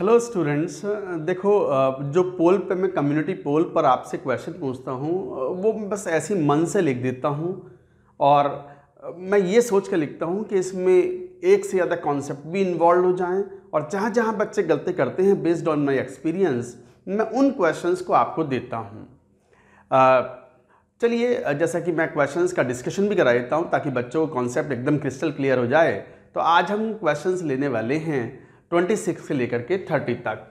Hello students uh, देखो uh, जो पोल पे मैं कम्युनिटी पोल पर आपसे क्वेश्चन पूछता हूँ uh, वो बस ऐसे मन से लिख देता हूँ और मैं ये सोच कर लिखता हूँ कि इसमें एक से ज़्यादा कॉन्सेप्ट भी इन्वॉल्व हो जाएं और जहाँ जहाँ बच्चे गलती करते हैं बेस्ड ऑन माई एक्सपीरियंस मैं उन क्वेश्चंस को आपको देता हूँ चलिए जैसा कि मैं क्वेश्चंस का डिस्कशन भी करा देता हूँ ताकि बच्चों को कॉन्सेप्ट एकदम क्रिस्टल क्लियर हो जाए तो आज हम क्वेश्चंस लेने वाले हैं 26 से लेकर के 30 तक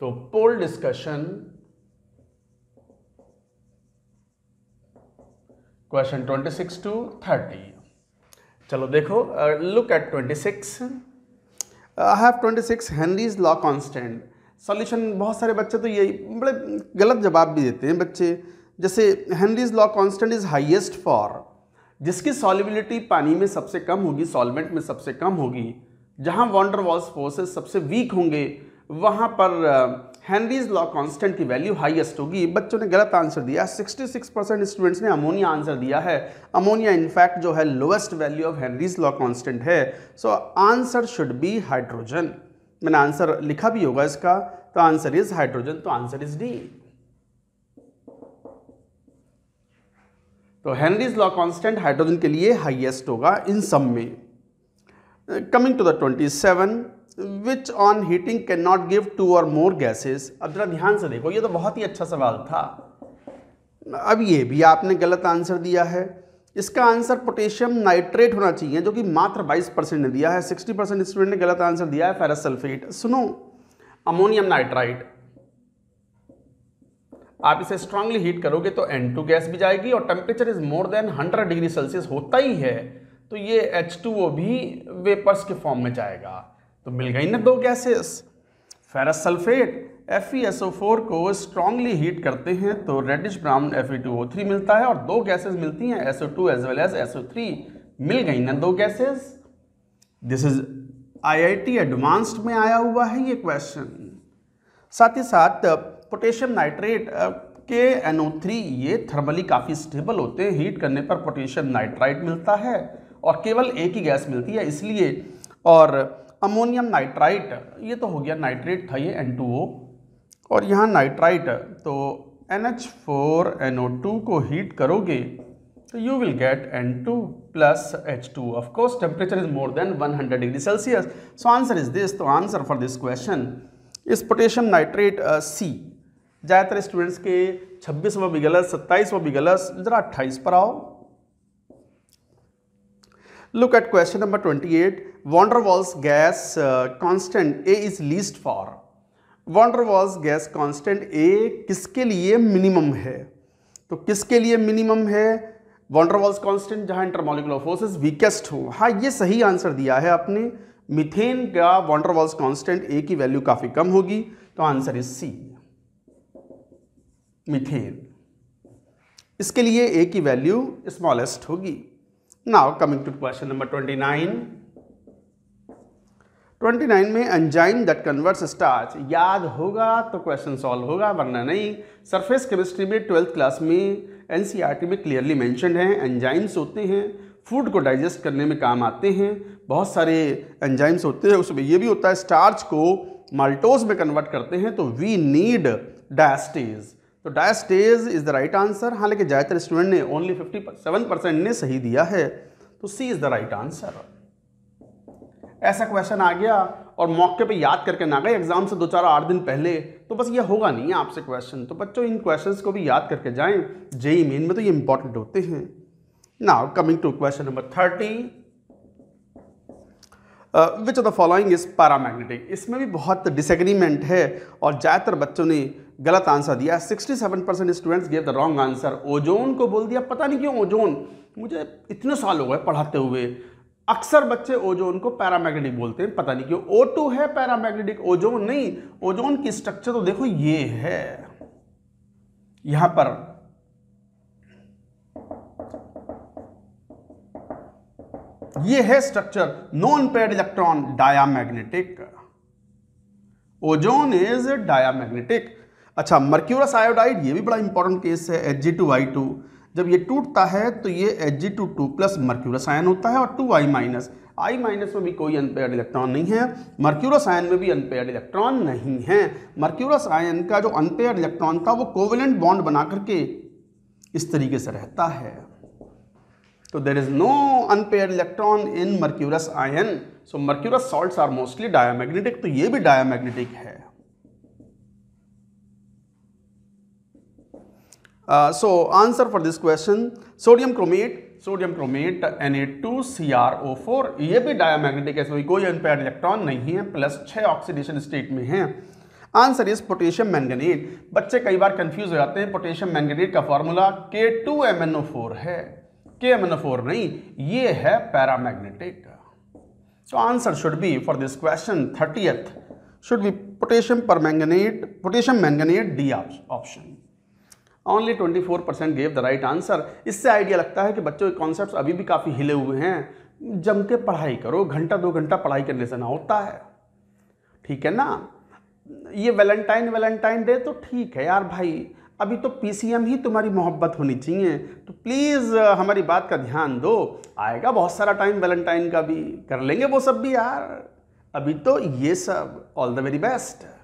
तो poll discussion question 26 two thirty चलो देखो look at 26 I have six Henry's law constant solution बहुत सारे बच्चे तो यही बड़े गलत जवाब भी देते हैं बच्चे जैसे Henry's law constant is highest for जिसकी सॉलिबिलिटी पानी में सबसे कम होगी सॉल्वेंट में सबसे कम होगी जहां वॉन्डर वॉल्स फोर्सेस सबसे वीक होंगे वहां पर हैंनरीज लॉ कांस्टेंट की वैल्यू हाईएस्ट होगी बच्चों ने गलत आंसर दिया 66 परसेंट स्टूडेंट्स ने अमोनिया आंसर दिया है अमोनिया इनफैक्ट जो है lowest value of Henry's law constant है so answer should be hydrogen मैंने आंसर लिखा भी होगा इसका तो आंसर इज हाइड्रोजन तो आंसर इज डी तो हैंनरीज लॉ कॉन्स्टेंट हाइड्रोजन के लिए हाइएस्ट होगा इन सब में coming to the 27 on heating can not give two or more gases अब जरा ध्यान से देखो ये तो बहुत ही अच्छा सवाल था अब ये भी आपने गलत आंसर दिया है इसका आंसर पोटेशियम नाइट्रेट होना चाहिए जो कि मात्र 22 परसेंट ने दिया है 60 परसेंट स्टूडेंट ने गलत आंसर दिया है फेरस सल्फेट सुनो अमोनियम नाइट्राइट आप इसे स्ट्रांगली हीट करोगे तो N2 गैस भी जाएगी और temperature is more than 100 degree Celsius होता ही है तो ये एच टू ओ भी वेपर्स के फॉर्म में जाएगा तो मिल गई ना दो गैसेस फेरस सल्फेट फोर को स्ट्रांगली हीट करते हैं तो रेडिश ब्राउन थ्री मिलता है और दो गैसेस मिलती हैं two as well as three मिल गई ना दो gases this is IIT advanced में आया हुआ है ये क्वेश्चन साथ ही साथ पोटेशियम नाइट्रेट के थ्री ये थर्मली काफ़ी स्टेबल होते हैं हीट करने पर पोटेशियम नाइट्राइट मिलता है और केवल एक ही गैस मिलती है इसलिए और अमोनियम नाइट्राइट ये तो हो गया नाइट्रेट था ये एन और यहाँ नाइट्राइट तो N H four N O two को हीट करोगे तो you will get N two plus H two of course temperature is more than one hundred degree Celsius so answer is this तो answer for this question is potassium nitrate C ज़्यादातर students के छब्बीसवा भी गलत सत्ताईसवा भी गलत ज़रा अट्ठाईस पर आओ Look at question number 28. Van der Waals gas uh, constant A is least for. Van der Waals gas constant A किसके लिए minimum है तो किसके लिए minimum है वॉन्डरवॉल्स कांस्टेंट जहां इंटरमोलिकुलर फोर्सेस वीकेस्ट हो हाँ ये सही आंसर दिया है आपने मिथेन का वॉन्डरवॉल्स कांस्टेंट ए की वैल्यू काफ़ी कम होगी तो आंसर इज सी मिथेन इसके लिए ए की वैल्यू स्मॉलेस्ट होगी now coming to question number twenty nine twenty nine में एंजाइम दैट कन्वर्ट्स स्टार्च याद होगा तो क्वेश्चन सॉल्व होगा वरना नहीं सरफेस केमिस्ट्री में ट्वेल्थ क्लास में एनसीईआरटी e में क्लियरली मैंशन है एंजाइम्स होते हैं फूड को डाइजेस्ट करने में काम आते हैं बहुत सारे एंजाइम्स होते हैं उसमें ये भी होता है स्टार्च को माल्टोज में कन्वर्ट करते हैं तो वी नीड डायस्टीज़ तो diastase is the right answer हालांकि ज़्यादातर स्टूडेंट ने ओनली फिफ्टी सेवन परसेंट ने सही दिया है तो C is the right answer ऐसा क्वेश्चन आ गया और मौके पे याद करके ना गए एग्ज़ाम से दो चार आठ दिन पहले तो बस ये होगा नहीं आपसे क्वेश्चन तो बच्चों इन क्वेश्चन को भी याद करके जाएं जेई मेन में तो ये इंपॉर्टेंट होते हैं now coming to question number thirty which of the following is paramagnetic इसमें भी बहुत डिसएग्रीमेंट है और ज़्यादातर बच्चों ने गलत आंसर दिया 67 percent students gave the wrong answer ozone को बोल दिया पता नहीं क्यों ओजोन मुझे इतने साल हो गए पढ़ाते हुए अक्सर बच्चे ओजोन को पैरामैग्नेटिक बोलते हैं पता नहीं क्यों ओ टू है पैरामैग्नेटिक ओजोन नहीं ओजोन की स्ट्रक्चर तो देखो ये है यहाँ पर ये है structure non paid electron diamagnetic ozone is diamagnetic अच्छा मर्क्यूरस आयोडाइड ये भी बड़ा इंपॉर्टेंट केस है H G two I two जब ये टूटता है तो ये H G two two plus mercurous ion होता है और two I minus I minus में भी कोई अनपेड इलेक्ट्रॉन नहीं है मर्क्यूरस आयन में भी अनपेड इलेक्ट्रॉन नहीं है मर्क्यूरस आयन का जो अनपेड इलेक्ट्रॉन था वो कोवेलेंट बॉन्ड बना करके इस तरीके से रहता है तो there is no unpaired electron in mercurous ion so mercurous salts are mostly diamagnetic तो ये भी डायमैग्नेटिक है so answer for this question sodium chromate sodium chromate N A two C R O four यह भी diamagnetic है कोई unpaired electron नहीं है प्लस छह ऑक्सीडेशन स्टेट में है आंसर इज पोटेशियम मैंगनेट बच्चे कई बार कंफ्यूज हो जाते हैं पोटेशियम मैंगनेट का formula K two M N O four है के एम फोर नहीं ये है पैरामैग्नेटिक तो answer should be for this question should be potassium per manganate potassium manganate D option only 24 percent gave the right answer इससे idea लगता है कि बच्चों के कॉन्सेप्ट अभी भी काफ़ी हिले हुए हैं जम के पढ़ाई करो घंटा दो घंटा पढ़ाई करने से ना होता है ठीक है ना ये वैलेंटाइन वैलेंटाइन डे तो ठीक है यार भाई अभी तो पीसीएम ही तुम्हारी मोहब्बत होनी चाहिए तो प्लीज़ हमारी बात का ध्यान दो आएगा बहुत सारा टाइम वैलेंटाइन का भी कर लेंगे वो सब भी यार अभी तो ये सब ऑल द वेरी बेस्ट